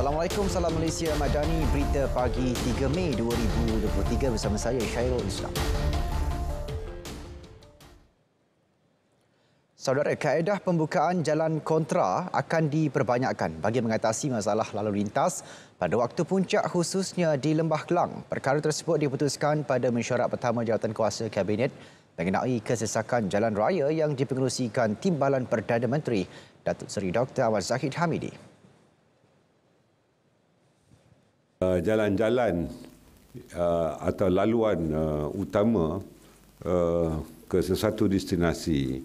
Assalamualaikum, Salam Malaysia Madani. Berita pagi 3 Mei 2023 bersama saya Syairul Islam. Saudara, kaedah pembukaan jalan kontra akan diperbanyakkan bagi mengatasi masalah lalu lintas pada waktu puncak khususnya di Lembah Kelang. Perkara tersebut diputuskan pada mesyuarat pertama jawatan kuasa Kabinet mengenai kesesakan jalan raya yang dipengerusikan Timbalan Perdana Menteri Datuk Seri Dr. Awaz Zahid Hamidi. Uh, jalan-jalan uh, atau laluan uh, utama uh, ke sesuatu destinasi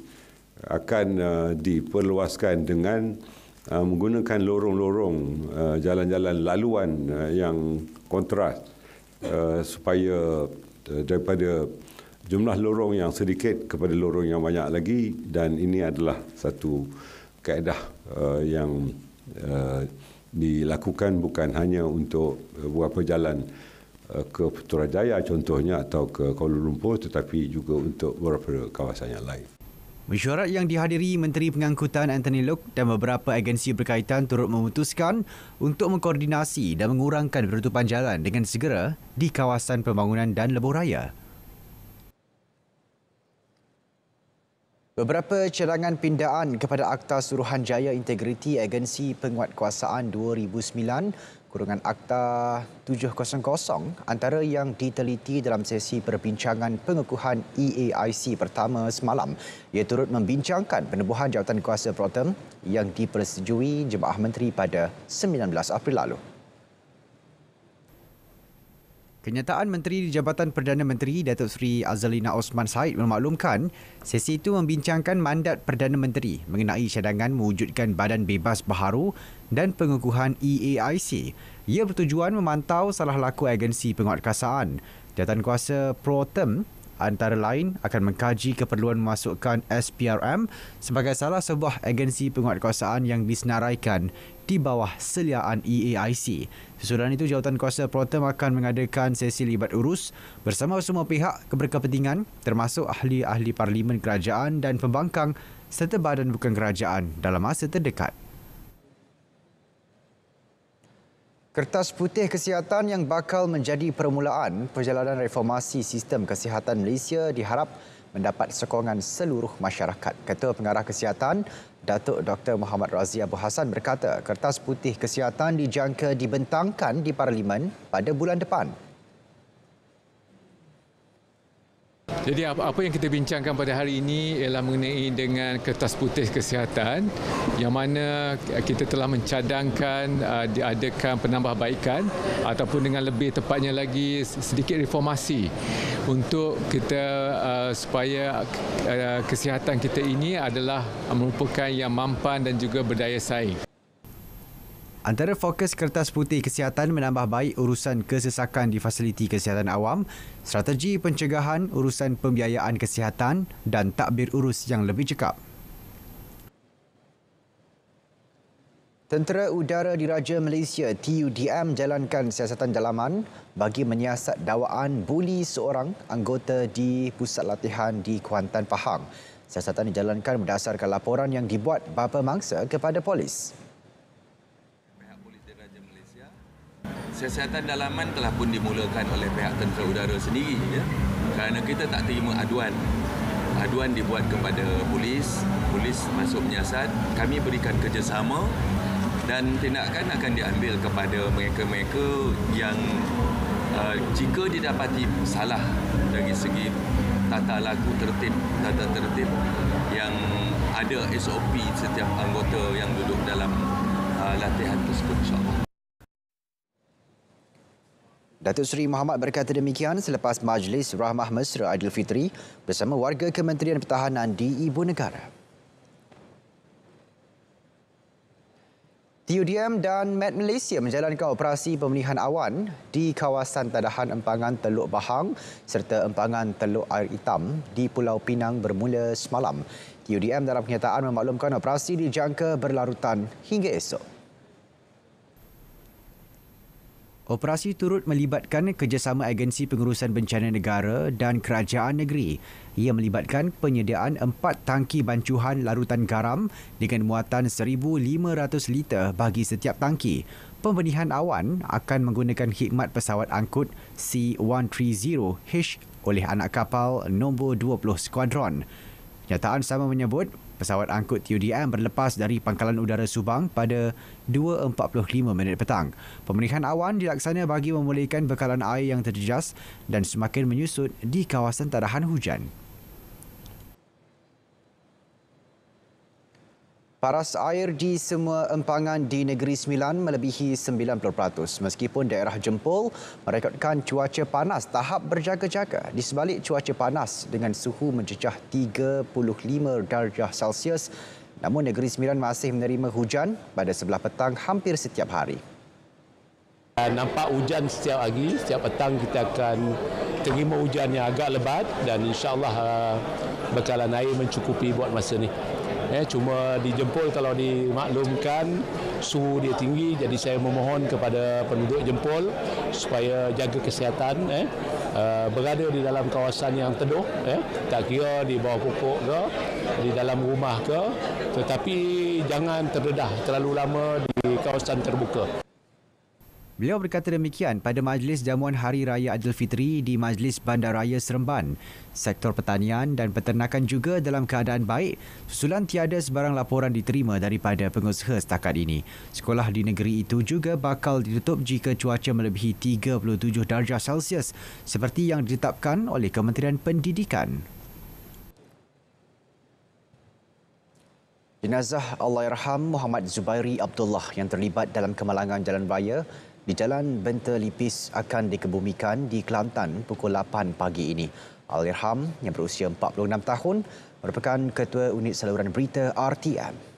akan uh, diperluaskan dengan uh, menggunakan lorong-lorong uh, jalan-jalan laluan uh, yang kontras uh, supaya uh, daripada jumlah lorong yang sedikit kepada lorong yang banyak lagi dan ini adalah satu kaedah uh, yang uh, dilakukan bukan hanya untuk eh, beberapa jalan eh, ke Putrajaya contohnya atau ke Kuala Lumpur tetapi juga untuk beberapa kawasan yang lain. Mesyuarat yang dihadiri Menteri Pengangkutan Anthony Luke dan beberapa agensi berkaitan turut memutuskan untuk mengkoordinasi dan mengurangkan penutupan jalan dengan segera di kawasan pembangunan dan lebuh raya. Beberapa cadangan pindaan kepada Akta Suruhanjaya Integriti Agensi Penguatkuasaan 2009 kurungan Akta 700 antara yang diteliti dalam sesi perbincangan pengukuhan EAIC pertama semalam ia turut membincangkan penubuhan jawatan kuasa Proton yang dipersetujui Jemaah Menteri pada 19 April lalu. Kenyataan Menteri di Jabatan Perdana Menteri Datuk Seri Azlina Osman Said memaklumkan sesi itu membincangkan mandat Perdana Menteri mengenai cadangan mewujudkan badan bebas baharu dan pengukuhan EAIC. Ia bertujuan memantau salah laku agensi penguatkasaan. Jabatan Kuasa Pro Term antara lain akan mengkaji keperluan memasukkan SPRM sebagai salah sebuah agensi penguatkuasaan yang disenaraikan di bawah seliaan EAIC. Sesudahan itu, jawatan kuasa Protem akan mengadakan sesi libat urus bersama semua pihak keberkepentingan termasuk ahli-ahli Parlimen Kerajaan dan Pembangkang serta badan bukan kerajaan dalam masa terdekat. Kertas putih kesihatan yang bakal menjadi permulaan perjalanan reformasi sistem kesihatan Malaysia diharap mendapat sokongan seluruh masyarakat. Ketua Pengarah Kesihatan Datuk Dr. Muhammad Razia Abu Hassan berkata, kertas putih kesihatan dijangka dibentangkan di Parlimen pada bulan depan. Jadi apa, apa yang kita bincangkan pada hari ini ialah mengenai dengan kertas putih kesihatan yang mana kita telah mencadangkan uh, diadakan penambahbaikan ataupun dengan lebih tepatnya lagi sedikit reformasi untuk kita uh, supaya uh, kesihatan kita ini adalah merupakan yang mampan dan juga berdaya saing. Antara fokus kertas putih kesihatan menambah baik urusan kesesakan di fasiliti kesihatan awam, strategi pencegahan urusan pembiayaan kesihatan dan takbir urus yang lebih cekap. Tentera Udara Diraja Malaysia TUDM jalankan siasatan dalaman bagi menyiasat dakwaan buli seorang anggota di pusat latihan di Kuantan, Pahang. Siasatan dijalankan berdasarkan laporan yang dibuat bapa mangsa kepada polis. Siasatan dalaman telah pun dimulakan oleh pihak tentera udara sendiri ya? kerana kita tak terima aduan. Aduan dibuat kepada polis, polis masuk menyiasat, kami berikan kerjasama dan tindakan akan diambil kepada mereka-mereka yang uh, jika didapati salah dari segi tata laku tertib, tata tertib yang ada SOP setiap anggota yang duduk dalam uh, latihan tersebut insyaAllah. Datuk Seri Muhammad berkata demikian selepas Majlis Rahmah Mesra Fitri bersama warga Kementerian Pertahanan di Ibu Negara. TUDM dan Med Malaysia menjalankan operasi pemulihan awan di kawasan tadahan empangan Teluk Bahang serta empangan Teluk Air Hitam di Pulau Pinang bermula semalam. TUDM dalam kenyataan memaklumkan operasi dijangka berlarutan hingga esok. Operasi turut melibatkan kerjasama agensi pengurusan bencana negara dan kerajaan negeri. Ia melibatkan penyediaan empat tangki bancuhan larutan garam dengan muatan 1,500 liter bagi setiap tangki. Pembenihan awan akan menggunakan khidmat pesawat angkut C-130H oleh anak kapal nombor 20 Skuadron. Nyataan sama menyebut Pesawat angkut TUDM berlepas dari pangkalan udara Subang pada 2.45 minit petang. Pemulihan awan dilaksana bagi memulihkan bekalan air yang terjejas dan semakin menyusut di kawasan tadahan hujan. Paras air di semua empangan di Negeri Sembilan melebihi 90%. Meskipun daerah jempol merekodkan cuaca panas tahap berjaga-jaga. Di sebalik cuaca panas dengan suhu mencecah 35 darjah Celsius, namun Negeri Sembilan masih menerima hujan pada sebelah petang hampir setiap hari. Nampak hujan setiap hari, setiap petang kita akan terima hujan yang agak lebat dan insyaAllah uh, bekalan air mencukupi buat masa ini. Eh, cuma Jempol kalau dimaklumkan suhu dia tinggi jadi saya memohon kepada penduduk jempol supaya jaga kesihatan eh. eh, berada di dalam kawasan yang teduh eh, tak kira di bawah pokok ke di dalam rumah ke tetapi jangan terdedah terlalu lama di kawasan terbuka. Beliau berkata demikian pada majlis jamuan Hari Raya Fitri di Majlis Bandaraya Seremban. Sektor pertanian dan peternakan juga dalam keadaan baik. Susulan tiada sebarang laporan diterima daripada pengusaha setakat ini. Sekolah di negeri itu juga bakal ditutup jika cuaca melebihi 37 darjah Celsius seperti yang ditetapkan oleh Kementerian Pendidikan. Jenazah Allahyarham Muhammad Zubairi Abdullah yang terlibat dalam kemalangan jalan raya di jalan Benta Lipis akan dikebumikan di Kelantan pukul 8 pagi ini. Alirham yang berusia 46 tahun merupakan ketua unit saluran berita RTM.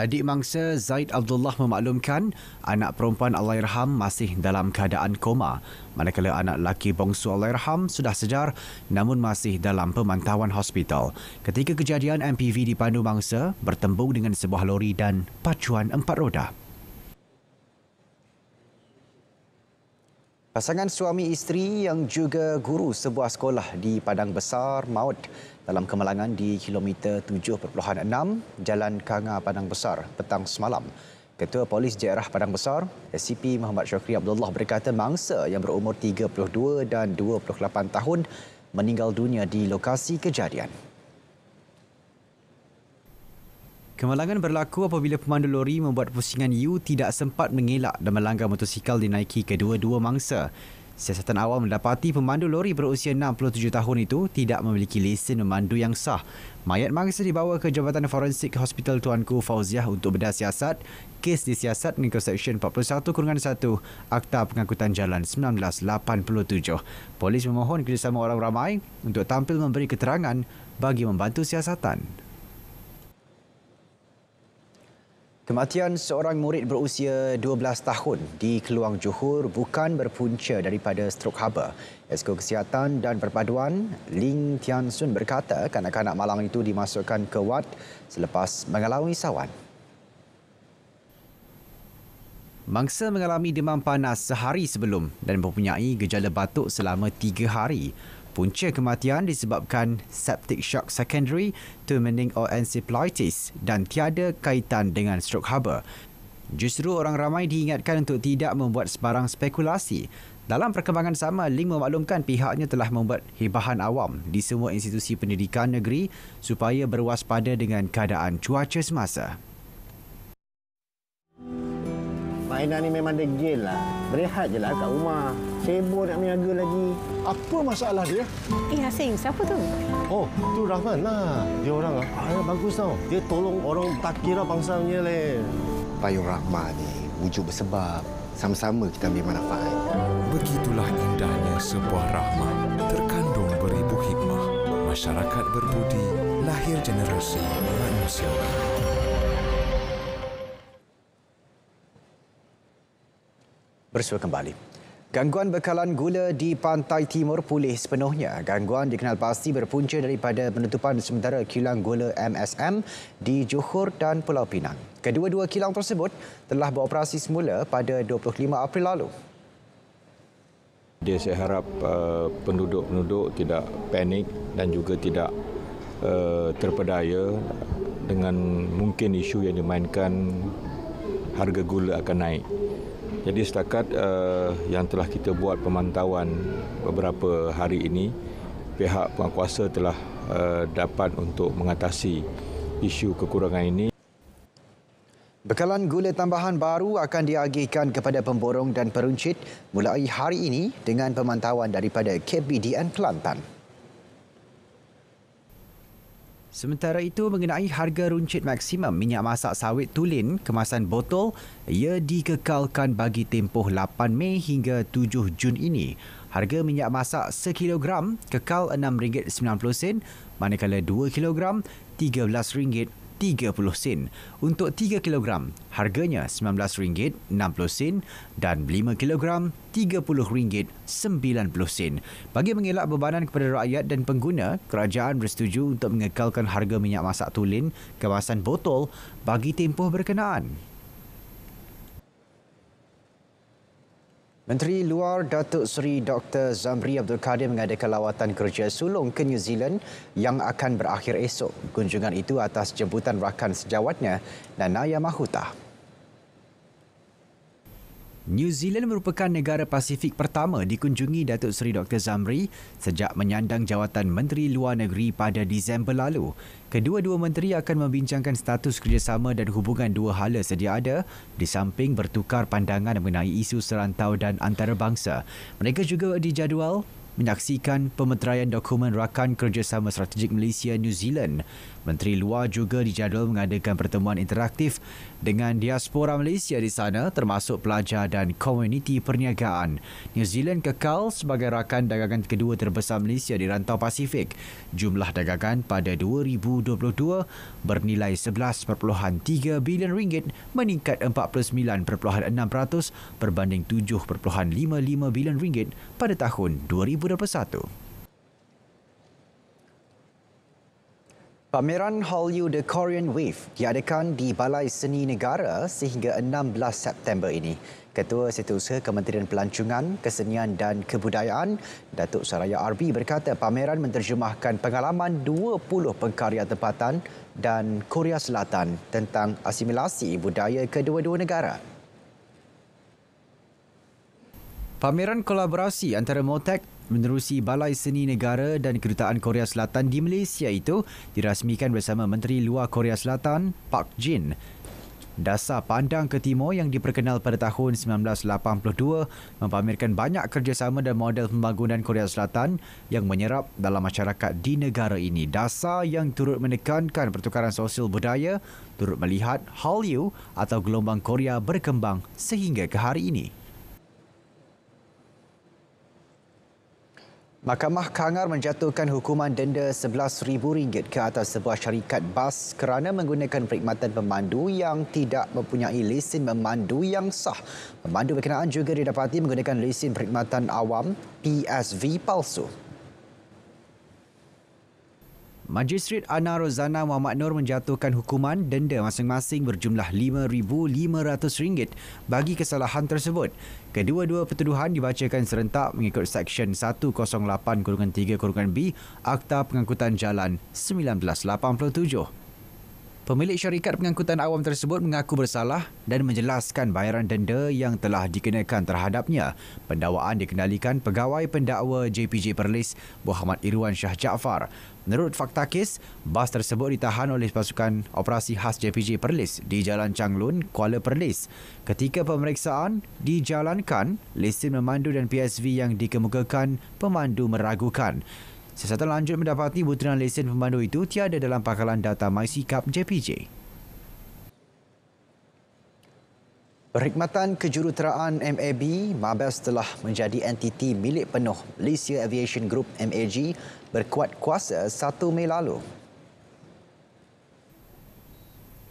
Adik mangsa Zaid Abdullah memaklumkan anak perempuan Allahyarham masih dalam keadaan koma manakala anak lelaki bongsu Allahyarham sudah sedar namun masih dalam pemantauan hospital. Ketika kejadian MPV dipandu Mangsa bertembung dengan sebuah lori dan pacuan empat roda. Pasangan suami isteri yang juga guru sebuah sekolah di Padang Besar maut dalam kemalangan di kilometer 7.6 Jalan Kanga Padang Besar petang semalam. Ketua Polis Daerah Padang Besar, SCP Muhammad Syafri Abdullah berkata mangsa yang berumur 32 dan 28 tahun meninggal dunia di lokasi kejadian. Kemalangan berlaku apabila pemandu lori membuat pusingan U tidak sempat mengelak dan melanggar motosikal dinaiki kedua-dua mangsa. Siasatan awal mendapati pemandu lori berusia 67 tahun itu tidak memiliki lesen memandu yang sah. Mayat mangsa dibawa ke Jabatan Forensik Hospital Tuanku Fauziah untuk bedah siasat. Kes disiasat mengikut Seksyen 41-1 Akta Pengangkutan Jalan 1987. Polis memohon kerjasama orang ramai untuk tampil memberi keterangan bagi membantu siasatan. Kematian seorang murid berusia 12 tahun di Keluang Johor bukan berpunca daripada strok haba. Esko Kesihatan dan Perpaduan Ling Tian Sun berkata kanak-kanak malang itu dimasukkan ke wad selepas mengalami sawan. Mangsa mengalami demam panas sehari sebelum dan mempunyai gejala batuk selama tiga hari. Punca kematian disebabkan septic shock secondary to or encephalitis dan tiada kaitan dengan strok haba. Justru orang ramai diingatkan untuk tidak membuat sebarang spekulasi. Dalam perkembangan sama, Ling memaklumkan pihaknya telah membuat hibahan awam di semua institusi pendidikan negeri supaya berwaspada dengan keadaan cuaca semasa. Aina ni memang degil lah. Berehat je lah kat rumah. Sibuk nak meniaga lagi. Apa masalah dia? Eh, Hasim, siapa tu? Oh, tu Rahman lah. Dia orang lah. Ah, bagus tau. Dia tolong orang tak kira bangsa punya leh. Payung Rahman ni wujud bersebab. Sama-sama kita ambil manfaat. Begitulah indahnya sebuah rahman terkandung beribu hikmah. Masyarakat berbudi, lahir generasi manusia. bersua kembali. Gangguan bekalan gula di pantai timur pulih sepenuhnya. Gangguan dikenal pasti berpunca daripada penutupan sementara kilang gula MSM di Johor dan Pulau Pinang. Kedua-dua kilang tersebut telah beroperasi semula pada 25 April lalu. Dia saya harap uh, penduduk-penduduk tidak panik dan juga tidak uh, terpedaya dengan mungkin isu yang dimainkan harga gula akan naik. Jadi setakat uh, yang telah kita buat pemantauan beberapa hari ini, pihak penguasa telah uh, dapat untuk mengatasi isu kekurangan ini. Bekalan gula tambahan baru akan diagihkan kepada pemborong dan peruncit mulai hari ini dengan pemantauan daripada KBDN Kelantan. Sementara itu, mengenai harga runcit maksimum minyak masak sawit tulen kemasan botol, ia dikekalkan bagi tempoh 8 Mei hingga 7 Jun ini. Harga minyak masak sekilogram kekal RM6.90, manakala 2 kilogram RM13.40. 30 sen untuk 3 kilogram, harganya RM19.60 dan 5 kg RM30.90 bagi mengelak bebanan kepada rakyat dan pengguna kerajaan bersetuju untuk mengekalkan harga minyak masak tulen kemasan botol bagi tempoh berkenaan Menteri Luar Datuk Seri Dr. Zamri Abdul Kadir mengadakan lawatan kerja sulung ke New Zealand yang akan berakhir esok. Kunjungan itu atas jemputan rakan sejawatnya, Nanaya Mahutah. New Zealand merupakan negara Pasifik pertama dikunjungi Datuk Seri Dr. Zamri sejak menyandang jawatan Menteri Luar Negeri pada Disember lalu. Kedua-dua menteri akan membincangkan status kerjasama dan hubungan dua hala sedia ada di samping bertukar pandangan mengenai isu serantau dan antarabangsa. Mereka juga dijadual menyaksikan pemeteraian dokumen rakan kerjasama strategik Malaysia New Zealand. Menteri Luar juga dijadual mengadakan pertemuan interaktif dengan diaspora Malaysia di sana termasuk pelajar dan komuniti perniagaan. New Zealand kekal sebagai rakan dagangan kedua terbesar Malaysia di rantau Pasifik. Jumlah dagangan pada 2022 bernilai 11.3 bilion ringgit meningkat 49.6% berbanding 7.55 bilion ringgit pada tahun 2021. Pameran Hallyu The Korean Wave diadakan di Balai Seni Negara sehingga 16 September ini. Ketua Setiausaha Kementerian Pelancongan, Kesenian dan Kebudayaan, Datuk Saraya Arbi berkata pameran menterjemahkan pengalaman 20 pengkarya tempatan dan Korea Selatan tentang asimilasi budaya kedua-dua negara. Pameran kolaborasi antara Motec, menerusi Balai Seni Negara dan Kedutaan Korea Selatan di Malaysia itu dirasmikan bersama Menteri Luar Korea Selatan Park Jin. Dasar Pandang ke Timur yang diperkenal pada tahun 1982 mempamerkan banyak kerjasama dan model pembangunan Korea Selatan yang menyerap dalam masyarakat di negara ini. Dasar yang turut menekankan pertukaran sosial budaya turut melihat Hallyu atau gelombang Korea berkembang sehingga ke hari ini. Mahkamah Kangar menjatuhkan hukuman denda rm ringgit ke atas sebuah syarikat bas kerana menggunakan perkhidmatan pemandu yang tidak mempunyai lesen memandu yang sah. Pemandu berkenaan juga didapati menggunakan lesen perkhidmatan awam PSV palsu. Majistret Ana Rozana Muhammad Nur menjatuhkan hukuman denda masing-masing berjumlah RM5,500 bagi kesalahan tersebut. Kedua-dua pertuduhan dibacakan serentak mengikut Seksyen 108-3-B Akta Pengangkutan Jalan 1987. Pemilik syarikat pengangkutan awam tersebut mengaku bersalah dan menjelaskan bayaran denda yang telah dikenakan terhadapnya. Pendawaan dikendalikan pegawai pendakwa JPJ Perlis Muhammad Irwan Shah Jaafar. Menurut fakta kes, bas tersebut ditahan oleh pasukan operasi khas JPJ Perlis di Jalan Changlun, Kuala Perlis. Ketika pemeriksaan dijalankan, lesen memandu dan PSV yang dikemukakan pemandu meragukan. Siasatan lanjut mendapati butiran lesen pemandu itu tiada dalam pakalan data MyCup JPJ. Perkhidmatan Kejuruteraan MAB, Mabes telah menjadi entiti milik penuh Malaysia Aviation Group MAG berkuat kuasa 1 Mei lalu.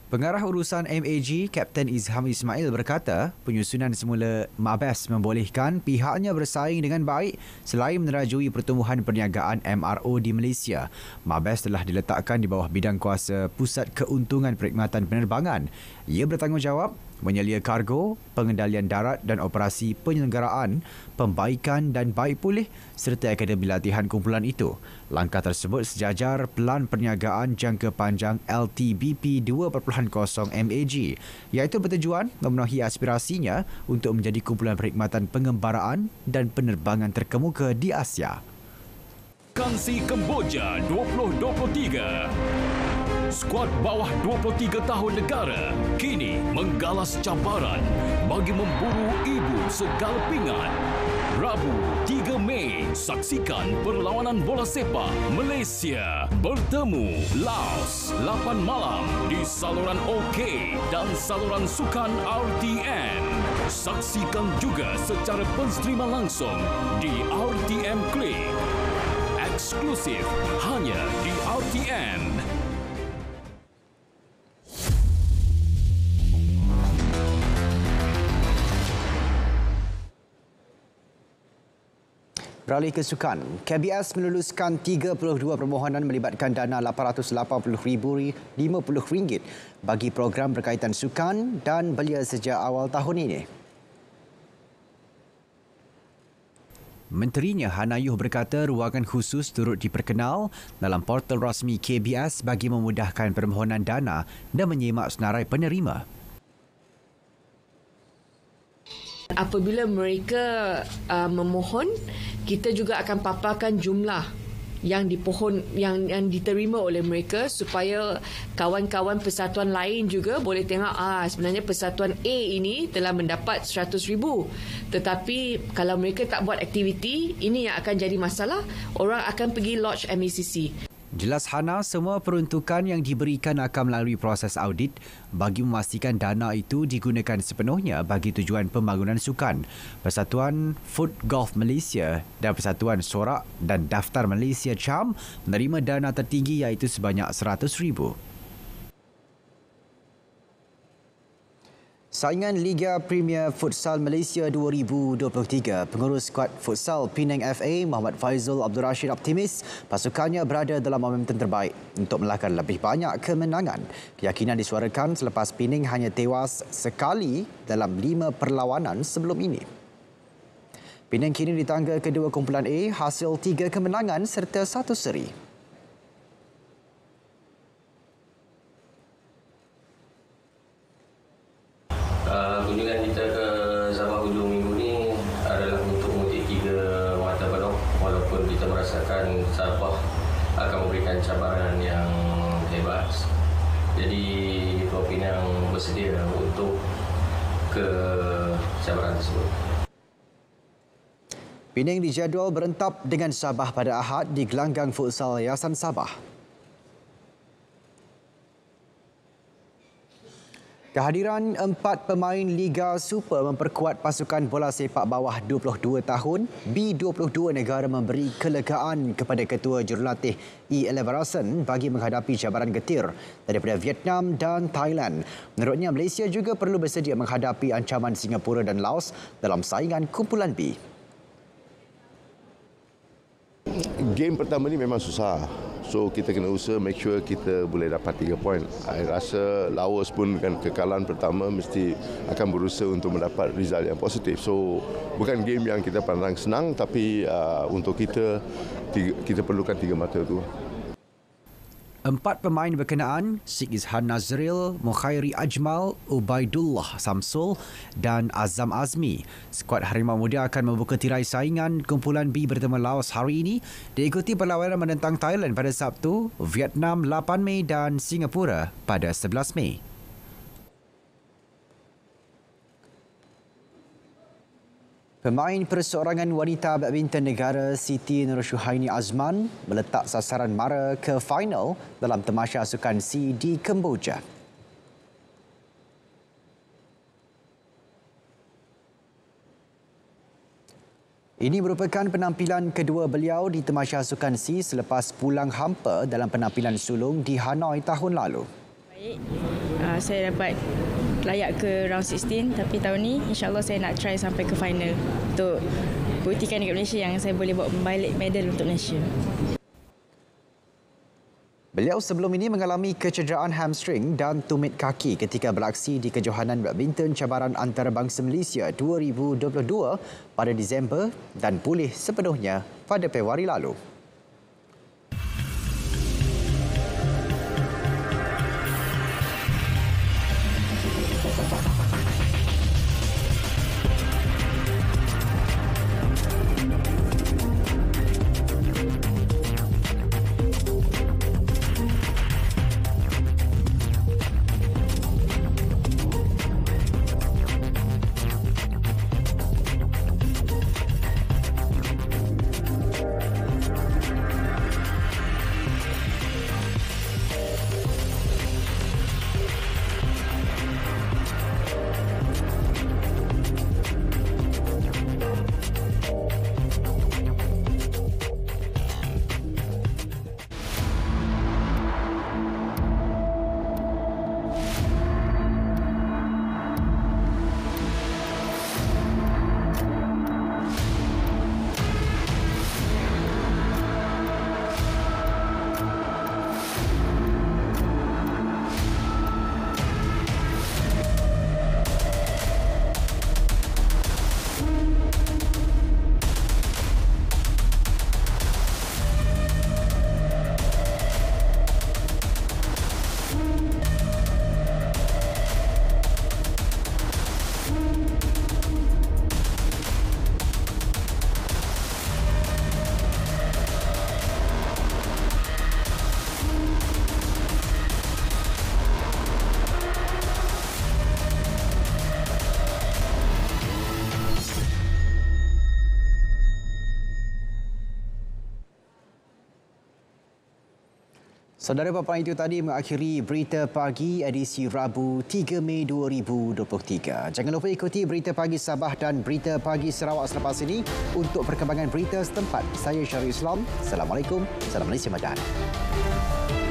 Pengarah urusan MAG, Kapten Izham Ismail berkata, penyusunan semula Mabes membolehkan pihaknya bersaing dengan baik selain menerajui pertumbuhan perniagaan MRO di Malaysia. Mabes telah diletakkan di bawah bidang kuasa Pusat Keuntungan Perkhidmatan Penerbangan. Ia bertanggungjawab menyelia kargo, pengendalian darat dan operasi penyelenggaraan, pembaikan dan baik pulih serta akademi latihan kumpulan itu. Langkah tersebut sejajar Pelan Perniagaan Jangka Panjang LTBP 2.0 MAG iaitu bertujuan memenuhi aspirasinya untuk menjadi kumpulan perkhidmatan pengembaraan dan penerbangan terkemuka di Asia. Kansi Kemboja 2023 skuad bawah 23 tahun negara kini menggalas cabaran bagi memburu ibu segala pingat. Rabu 3 Mei, saksikan perlawanan bola sepak Malaysia bertemu Laos 8 malam di saluran OK dan saluran sukan RTM. Saksikan juga secara penstrima langsung di RTM Click. Eksklusif hanya di RTM. Beralih ke sukan, KBS meluluskan 32 permohonan melibatkan dana RM880,050 bagi program berkaitan sukan dan belia sejak awal tahun ini. Menterinya Hanayuh berkata ruangan khusus turut diperkenal dalam portal rasmi KBS bagi memudahkan permohonan dana dan menyemak senarai penerima. Apabila mereka uh, memohon kita juga akan paparkan jumlah yang dipohon yang yang diterima oleh mereka supaya kawan-kawan persatuan lain juga boleh tengok ah sebenarnya persatuan A ini telah mendapat ribu tetapi kalau mereka tak buat aktiviti ini yang akan jadi masalah orang akan pergi lodge MECC Jelas Hana, semua peruntukan yang diberikan akan melalui proses audit bagi memastikan dana itu digunakan sepenuhnya bagi tujuan pembangunan sukan. Persatuan Foot Golf Malaysia dan Persatuan Sorak dan Daftar Malaysia CHAM menerima dana tertinggi iaitu sebanyak RM100,000. Saingan Liga Premier Futsal Malaysia 2023, pengurus skuad futsal Penang FA Muhammad Faizal Abdul Rashid optimis pasukannya berada dalam momentum terbaik untuk melahirkan lebih banyak kemenangan. Keyakinan disuarakan selepas Penang hanya tewas sekali dalam lima perlawanan sebelum ini. Penang kini di tangga kedua kumpulan A hasil tiga kemenangan serta satu seri. akan Allah akan memberikan cabaran yang hebat. Jadi Tuan yang bersedia untuk ke cabaran tersebut. Pening dijadual berentap dengan Sabah pada Ahad di gelanggang futsal Yayasan Sabah. Kehadiran empat pemain Liga Super memperkuat pasukan bola sepak bawah 22 tahun. B22 negara memberi kelegaan kepada ketua jurulatih E. Elevarasen bagi menghadapi cabaran getir daripada Vietnam dan Thailand. Menurutnya, Malaysia juga perlu bersedia menghadapi ancaman Singapura dan Laos dalam saingan kumpulan B. Game pertama ini memang susah. So kita kena usaha make sure kita boleh dapat tiga point. Saya rasa Laos pun dengan kekalahan pertama mesti akan berusaha untuk mendapat result yang positif. So bukan game yang kita pandang senang tapi uh, untuk kita tiga, kita perlukan tiga mata itu. Empat pemain berkenaan, Sik Izhan Nazril, Mukhairi Ajmal, Ubaidullah Samsul dan Azam Azmi. Skuad Harimau Muda akan membuka tirai saingan kumpulan B bertemu Laos hari ini diikuti perlawanan menentang Thailand pada Sabtu, Vietnam 8 Mei dan Singapura pada 11 Mei. Pemain perseorangan wanita badminton negara Siti Nur Shuhaini Azman meletak sasaran mara ke final dalam temasha sukan C di Kemboja. Ini merupakan penampilan kedua beliau di temasha sukan C selepas pulang hampa dalam penampilan sulung di Hanoi tahun lalu baik. Uh, saya dapat layak ke round 16 tapi tahun ni insyaAllah saya nak try sampai ke final untuk buktikan dekat Malaysia yang saya boleh bawa balik medal untuk Malaysia. Beliau sebelum ini mengalami kecederaan hamstring dan tumit kaki ketika beraksi di kejohanan badminton cabaran antarabangsa Malaysia 2022 pada Disember dan pulih sepenuhnya pada Februari lalu. Saudara Bapak itu tadi mengakhiri Berita Pagi edisi Rabu 3 Mei 2023. Jangan lupa ikuti Berita Pagi Sabah dan Berita Pagi Sarawak selepas ini untuk perkembangan berita setempat. Saya Syarif Islam. Assalamualaikum. Salam Malaysia Madan.